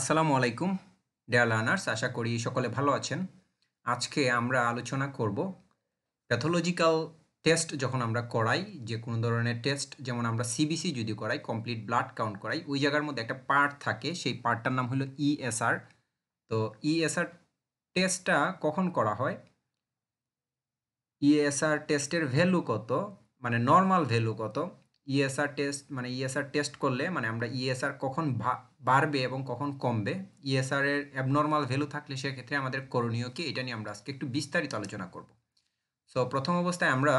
আসসালামু আলাইকুম dare learners আশা করি সকলে ভালো আছেন আজকে আমরা আলোচনা করব প্যাথোলজিক্যাল টেস্ট যখন আমরা করাই যে কোনো ধরনের টেস্ট যেমন আমরা সিবিসি যদি করাই কমপ্লিট ব্লাড কাউন্ট করাই ওই জায়গার মধ্যে একটা পার্ট থাকে সেই পার্টটার নাম হলো ইএসআর e তো ইএসআর e টেস্টটা কখন করা হয় ইএসআর টেস্টের ভ্যালু কত মানে নর্মাল ভ্যালু কত ইএসআর e টেস্ট মানে ইএসআর e টেস্ট করলে মানে আমরা ইএসআর e কখন বাড়বে এবং কখন কমবে ইএসআর এর অ্যাবনর্মাল ভ্যালু থাকলে সেক্ষেত্রে আমাদের করণীয় কি এটা নিয়ে আমরা আজকে একটু বিস্তারিত আলোচনা করব সো প্রথম অবস্থায় আমরা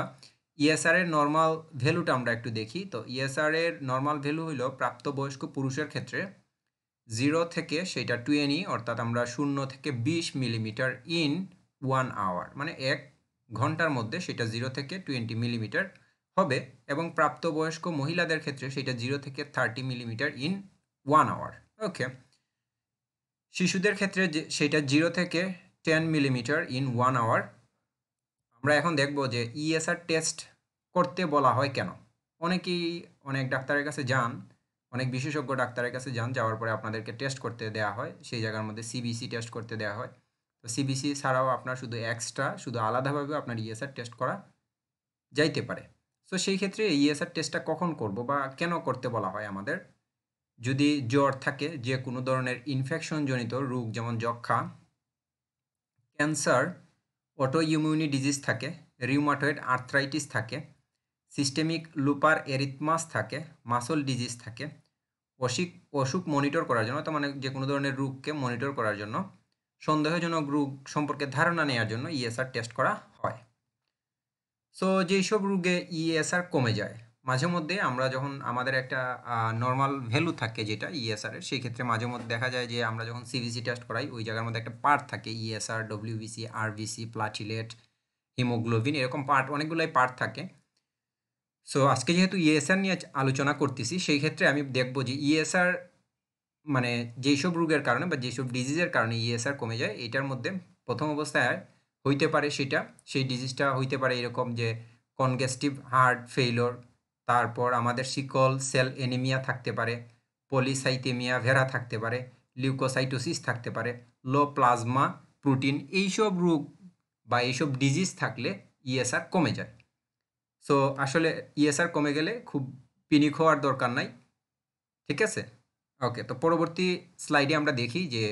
ইএসআর এর নর্মাল ভ্যালুটা আমরা একটু দেখি তো ইএসআর এর নর্মাল ভ্যালু হলো প্রাপ্তবয়স্ক পুরুষের ক্ষেত্রে জিরো থেকে সেটা টুয়েনি অর্থাৎ আমরা শূন্য থেকে বিশ মিলিমিটার ইন ওয়ান আওয়ার মানে এক ঘন্টার মধ্যে সেটা জিরো থেকে টোয়েন্টি মিলিমিটার হবে এবং প্রাপ্তবয়স্ক মহিলাদের ক্ষেত্রে সেটা জিরো থেকে thirty millimetre in one hour okay শিশুদের ক্ষেত্রে সেটা জিরো থেকে ten millimetre in one hour আমরা এখন দেখব যে ইএসআর e টেস্ট করতে বলা হয় কেন অনেকেই অনেক ডাক্তারের কাছে যান অনেক বিশেষজ্ঞ ডাক্তারের কাছে যান যাওয়ার পরে আপনাদেরকে টেস্ট করতে দেওয়া হয় সেই জায়গার মধ্যে সিবিসি টেস্ট করতে দেওয়া হয় তো সিবিসি ছাড়াও আপনার শুধু এক্সট্রা শুধু আলাদাভাবে আপনার ইএসআর e টেস্ট করা যাইতে পারে সো সেই ক্ষেত্রে ইএসআর টেস্টটা e কখন করব বা কেন করতে বলা হয় আমাদের যদি জ্বর থাকে যে কোনো ধরনের ইনফেকশনজনিত রোগ যেমন যক্ষা ক্যান্সার অটো ইমিউনি ডিজিজ থাকে রিউমাটয়েড আর্থ্রাইটিস থাকে সিস্টেমিক লুপার এরিথমাস থাকে মাসল ডিজিজ থাকে অসুখ অসুখ মনিটর করার জন্য তো মানে যে কোনো ধরনের রোগকে মনিটর করার জন্য সন্দেহজনক রোগ সম্পর্কে ধারণা নেওয়ার জন্য ইএসআর e টেস্ট করা হয় সো যেসব রোগে ইএসআর e কমে যায় মাঝে মধ্যে আমরা যখন আমাদের একটা নর্মাল ভ্যালু থাকে যেটা ইএসআর e এর সেই ক্ষেত্রে মাঝে মধ্যে দেখা যায় যে আমরা যখন সিবিসি টেস্ট করাই ওই জায়গার মধ্যে একটা পার্ট থাকে ESR WBC RBC platelet haemoglobin এরকম পার্ট অনেকগুলোই পার্ট থাকে সো আজকে যেহেতু ইএসআর e নিয়ে আলোচনা করতেছি সেই ক্ষেত্রে আমি দেখব যে ইএসআর মানে যেসব রোগের কারণে বা যেসব ডিজিজের কারণে ইএসআর কমে যায় এটার মধ্যে প্রথম অবস্থায় হইতে পারে সেটা সেই ডিজিজটা হইতে পারে এরকম যে কনগেস্টিভ হার্ট ফেইলর তারপর আমাদের শিকল সেল এনিমিয়া থাকতে পারে পলিসাইটেমিয়া ভেরা থাকতে পারে লিউকোসাইটোসিস থাকতে পারে লো প্লাজমা প্রোটিন এইসব রোগ বা এইসব ডিজিজ থাকলে ইএসআর e কমে যায় সো আসলে ইএসআর e কমে গেলে খুব পিনিক হওয়ার দরকার নাই ঠিক আছে ওকে তো পরবর্তী স্লাইডে আমরা দেখি যে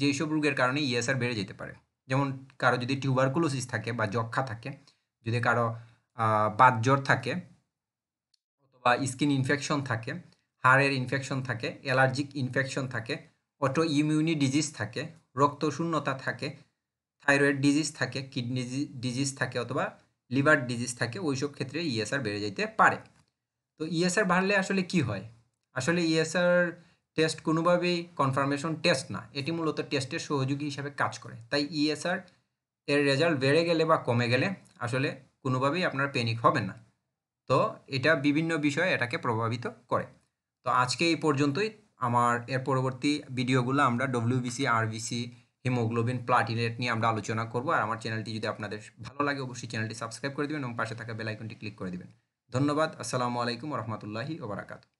যেসব রোগের কারণে ইএসআর e বেড়ে যেতে পারে যেমন কারো যদি টিউবারকুলোসিস থাকে বা যক্ষা থাকে যদি কারো জ্বর থাকে অথবা স্কিন ইনফেকশন থাকে হাড়ের ইনফেকশন থাকে অ্যালার্জিক ইনফেকশন থাকে অটো ইমিউনি ডিজিজ থাকে রক্তশূন্যতা থাকে থাইরয়েড ডিজিজ থাকে কিডনি ডিজিজ থাকে অথবা লিভার ডিজিজ থাকে ওই সব ক্ষেত্রে ইএসআর e বেড়ে যেতে পারে তো ইএসআর e বাড়লে আসলে কি হয় আসলে ইএসআর e টেস্ট কোনোভাবেই কনফার্মেশন টেস্ট না এটি মূলত টেস্টের সহযোগী হিসাবে কাজ করে তাই ইএসআর e এর রেজাল্ট বেড়ে গেলে বা কমে গেলে আসলে কোনোভাবেই আপনারা প্যানিক হবেন না তো এটা বিভিন্ন বিষয়ে এটাকে প্রভাবিত করে তো আজকে এই পর্যন্তই আমার এর পরবর্তী ভিডিওগুলো আমরা ডব্লিউবিসি আরবিসি হিমোগ্লোবিন প্লাটিলেট নিয়ে আমরা আলোচনা করবো আর আমার চ্যানেলটি যদি আপনাদের ভালো লাগে অবশ্যই চ্যানেলটি সাবস্ক্রাইব করে দেবেন এবং পাশে থাকা বেলাইকনটি ক্লিক করে দেবেন ধন্যবাদ আসসালামু আলাইকুম রহমতুল্লাহি ওবরাকাতু